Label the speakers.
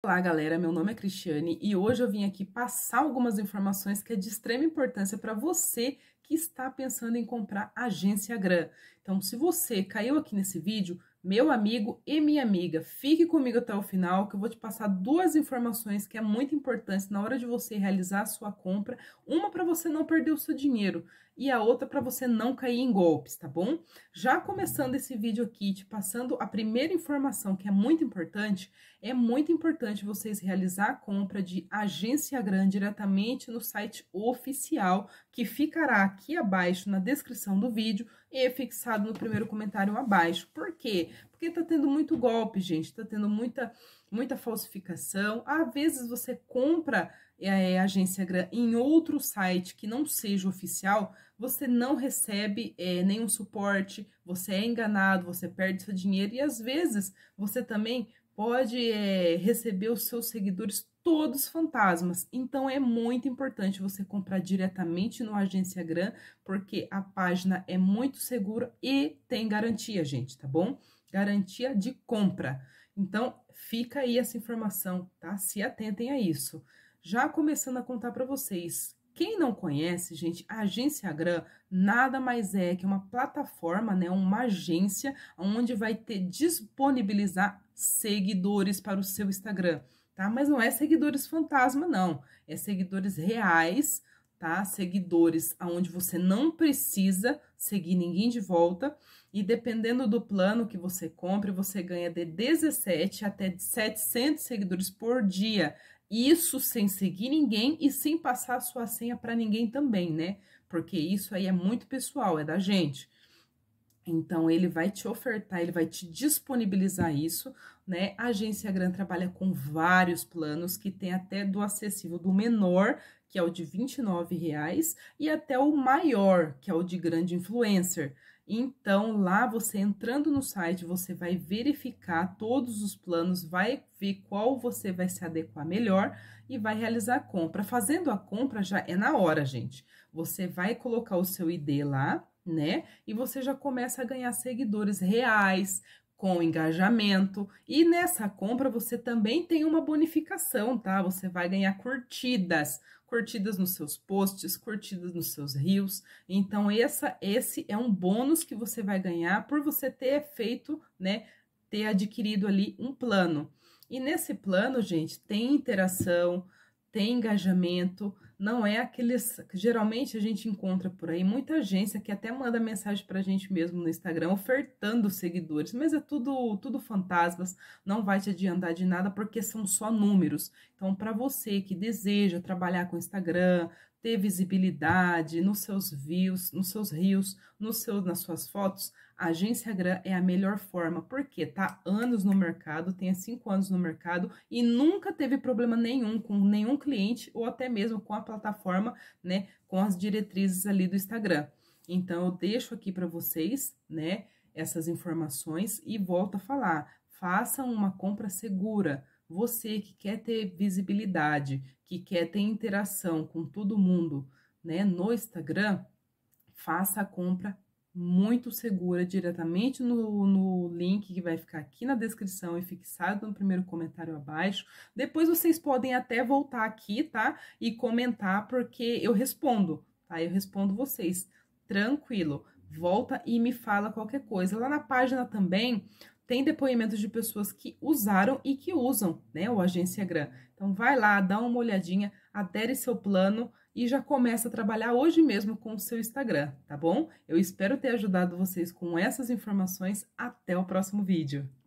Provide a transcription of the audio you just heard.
Speaker 1: Olá, galera. Meu nome é Cristiane e hoje eu vim aqui passar algumas informações que é de extrema importância para você que está pensando em comprar agência Gran. Então, se você caiu aqui nesse vídeo, meu amigo e minha amiga, fique comigo até o final que eu vou te passar duas informações que é muito importante na hora de você realizar a sua compra. Uma para você não perder o seu dinheiro e a outra para você não cair em golpes, tá bom? Já começando esse vídeo aqui, te passando a primeira informação que é muito importante, é muito importante vocês realizar a compra de agência grande diretamente no site oficial, que ficará aqui abaixo na descrição do vídeo e fixado no primeiro comentário abaixo. Por quê? Porque tá tendo muito golpe, gente, tá tendo muita muita falsificação. Às vezes você compra é, agência em outro site que não seja oficial, você não recebe é, nenhum suporte, você é enganado, você perde seu dinheiro e às vezes você também pode é, receber os seus seguidores todos fantasmas. Então é muito importante você comprar diretamente no Agência Gran, porque a página é muito segura e tem garantia, gente, tá bom? Garantia de compra. Então fica aí essa informação, tá? Se atentem a isso já começando a contar para vocês. Quem não conhece, gente, a Agência Gran nada mais é que uma plataforma, né, uma agência onde vai ter disponibilizar seguidores para o seu Instagram, tá? Mas não é seguidores fantasma não, é seguidores reais, tá? Seguidores aonde você não precisa seguir ninguém de volta e dependendo do plano que você compre, você ganha de 17 até 700 seguidores por dia. Isso sem seguir ninguém e sem passar sua senha para ninguém também, né? Porque isso aí é muito pessoal, é da gente. Então, ele vai te ofertar, ele vai te disponibilizar isso, né? A agência Gran trabalha com vários planos que tem até do acessível do menor, que é o de R$ reais, e até o maior, que é o de grande influencer. Então, lá você entrando no site, você vai verificar todos os planos, vai ver qual você vai se adequar melhor e vai realizar a compra. Fazendo a compra já é na hora, gente. Você vai colocar o seu ID lá, né? E você já começa a ganhar seguidores reais, com engajamento. E nessa compra você também tem uma bonificação, tá? Você vai ganhar curtidas, curtidas nos seus posts, curtidas nos seus rios. Então essa esse é um bônus que você vai ganhar por você ter feito, né, ter adquirido ali um plano. E nesse plano, gente, tem interação, tem engajamento, não é aqueles que geralmente a gente encontra por aí. Muita agência que até manda mensagem para a gente mesmo no Instagram ofertando seguidores, mas é tudo tudo fantasmas, não vai te adiantar de nada porque são só números. Então, para você que deseja trabalhar com Instagram, ter visibilidade nos seus views, nos seus rios, nos seus nas suas fotos, a agência Gran é a melhor forma, porque tá anos no mercado, tem cinco anos no mercado e nunca teve problema nenhum com nenhum cliente ou até mesmo com a plataforma, né, com as diretrizes ali do Instagram. Então eu deixo aqui para vocês, né, essas informações e volto a falar. Façam uma compra segura. Você que quer ter visibilidade, que quer ter interação com todo mundo, né, no Instagram, faça a compra muito segura diretamente no, no link que vai ficar aqui na descrição e fixado no primeiro comentário abaixo. Depois vocês podem até voltar aqui, tá? E comentar, porque eu respondo, tá? Eu respondo vocês, tranquilo. Volta e me fala qualquer coisa. Lá na página também tem depoimentos de pessoas que usaram e que usam, né, o Agência Gran. Então vai lá, dá uma olhadinha, adere seu plano e já começa a trabalhar hoje mesmo com o seu Instagram, tá bom? Eu espero ter ajudado vocês com essas informações. Até o próximo vídeo.